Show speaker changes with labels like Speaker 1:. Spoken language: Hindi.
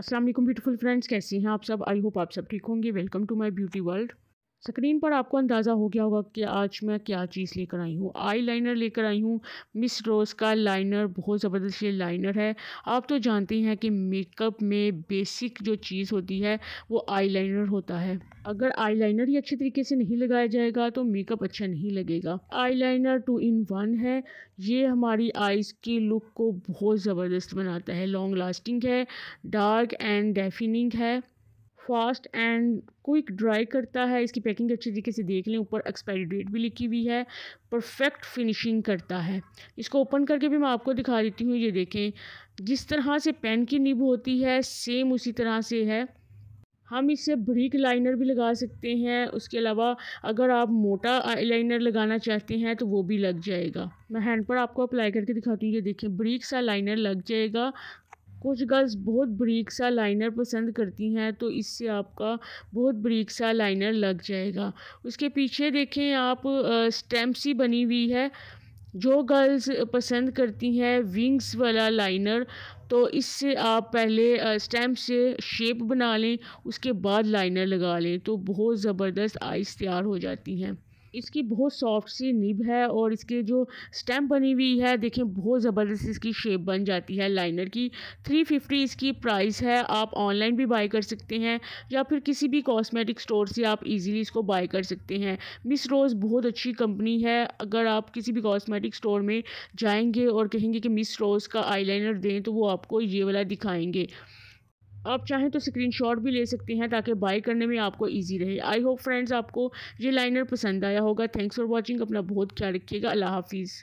Speaker 1: असलम ब्यूटीफुल फ्रेंड्स कैसी हैं आप सब आई होप आप सब ठीक होंगे welcome to my beauty world screen पर आपको अंदाज़ा हो गया होगा कि आज मैं क्या चीज़ लेकर आई हूँ आई लाइनर लेकर आई हूँ मिस रोज़ का लाइनर बहुत ज़बरदस्त ये लाइनर है आप तो जानते हैं कि मेकअप में बेसिक जो चीज़ होती है वो आई लाइनर होता है अगर आई लाइनर ही अच्छे तरीके से नहीं लगाया जाएगा तो मेकअप अच्छा नहीं लगेगा eyeliner two in one है ये हमारी आइज़ की लुक को बहुत ज़बरदस्त बनाता है लॉन्ग लास्टिंग है डार्क एंड डेफिनिंग है फास्ट एंड क्विक ड्राई करता है इसकी पैकिंग अच्छी तरीके से देख लें ऊपर एक्सपायरी डेट भी लिखी हुई है परफेक्ट फिनिशिंग करता है इसको ओपन करके भी मैं आपको दिखा देती हूँ ये देखें जिस तरह से पेन की निब होती है सेम उसी तरह से है हम इससे ब्रिक लाइनर भी लगा सकते हैं उसके अलावा अगर आप मोटा लाइनर लगाना चाहते हैं तो वो भी लग जाएगा मैं हैंड पर आपको अप्लाई करके दिखाती हूँ ये देखें ब्रिक सा लाइनर लग जाएगा कुछ गर्ल्स बहुत ब्रीक सा लाइनर पसंद करती हैं तो इससे आपका बहुत ब्रीक सा लाइनर लग जाएगा उसके पीछे देखें आप स्टैम्प सी बनी हुई है जो गर्ल्स पसंद करती हैं विंग्स वाला लाइनर तो इससे आप पहले स्टैम्प से शेप बना लें उसके बाद लाइनर लगा लें तो बहुत ज़बरदस्त आइस तैयार हो जाती हैं इसकी बहुत सॉफ्ट सी निब है और इसके जो स्टैम्प बनी हुई है देखें बहुत ज़बरदस्त इसकी शेप बन जाती है लाइनर की थ्री फिफ्टी इसकी प्राइस है आप ऑनलाइन भी बाई कर सकते हैं या फिर किसी भी कॉस्मेटिक स्टोर से आप इजीली इसको बाई कर सकते हैं मिस रोज़ बहुत अच्छी कंपनी है अगर आप किसी भी कॉस्मेटिक स्टोर में जाएंगे और कहेंगे कि मिस रोज़ का आई दें तो वो आपको ये वाला दिखाएँगे आप चाहें तो स्क्रीनशॉट भी ले सकते हैं ताकि बाय करने में आपको इजी रहे आई होप फ्रेंड्स आपको ये लाइनर पसंद आया होगा थैंक्स फॉर वॉचिंग अपना बहुत ख्याल रखिएगा अल्लाह हाफिज़